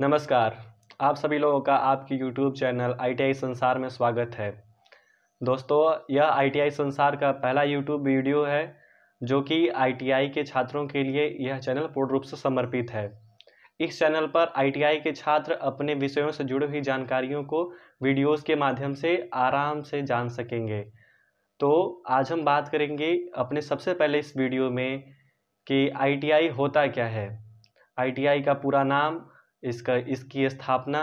नमस्कार आप सभी लोगों का आपकी YouTube चैनल आई संसार में स्वागत है दोस्तों यह आई संसार का पहला YouTube वीडियो है जो कि आई के छात्रों के लिए यह चैनल पूर्ण रूप से समर्पित है इस चैनल पर आई के छात्र अपने विषयों से जुड़ी हुई जानकारियों को वीडियोस के माध्यम से आराम से जान सकेंगे तो आज हम बात करेंगे अपने सबसे पहले इस वीडियो में कि आई होता क्या है आई का पूरा नाम इसका इसकी स्थापना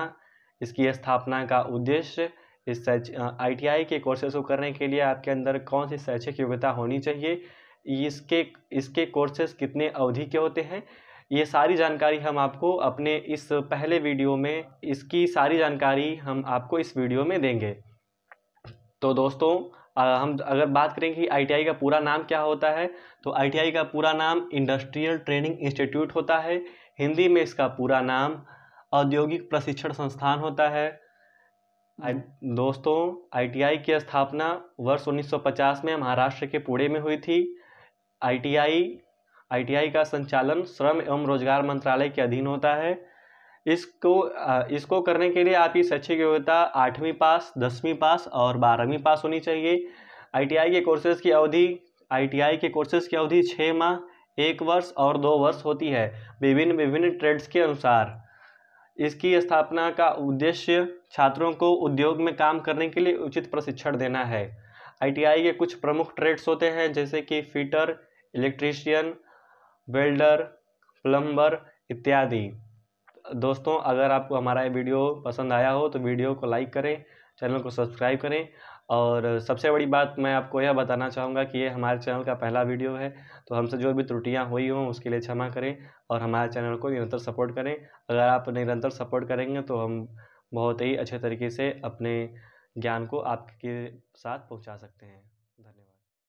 इसकी स्थापना का उद्देश्य इस आई के कोर्सेज को करने के लिए आपके अंदर कौन सी शैक्षिक योग्यता होनी चाहिए इसके इसके कोर्सेज कितने अवधि के होते हैं ये सारी जानकारी हम आपको अपने इस पहले वीडियो में इसकी सारी जानकारी हम आपको इस वीडियो में देंगे तो दोस्तों हम अगर बात करें कि आईटीआई का पूरा नाम क्या होता है तो आईटीआई का पूरा नाम इंडस्ट्रियल ट्रेनिंग इंस्टीट्यूट होता है हिंदी में इसका पूरा नाम औद्योगिक प्रशिक्षण संस्थान होता है दोस्तों आईटीआई की स्थापना वर्ष 1950 में महाराष्ट्र के पुणे में हुई थी आईटीआई आईटीआई का संचालन श्रम एवं रोजगार मंत्रालय के अधीन होता है इसको इसको करने के लिए आपकी शैक्षिक योग्यता आठवीं पास दसवीं पास और बारहवीं पास होनी चाहिए आईटीआई के कोर्सेज की अवधि आईटीआई के कोर्सेज की अवधि छः माह एक वर्ष और दो वर्ष होती है विभिन्न विभिन्न ट्रेड्स के अनुसार इसकी स्थापना का उद्देश्य छात्रों को उद्योग में काम करने के लिए उचित प्रशिक्षण देना है आईटीआई के कुछ प्रमुख ट्रेड्स होते हैं जैसे कि फिटर इलेक्ट्रीशियन वेल्डर प्लम्बर इत्यादि दोस्तों अगर आपको हमारा ये वीडियो पसंद आया हो तो वीडियो को लाइक करें चैनल को सब्सक्राइब करें और सबसे बड़ी बात मैं आपको यह बताना चाहूँगा कि ये हमारे चैनल का पहला वीडियो है तो हमसे जो भी त्रुटियाँ हुई हों उसके लिए क्षमा करें और हमारे चैनल को निरंतर सपोर्ट करें अगर आप निरंतर सपोर्ट करेंगे तो हम बहुत ही अच्छे तरीके से अपने ज्ञान को आपके साथ पहुँचा सकते हैं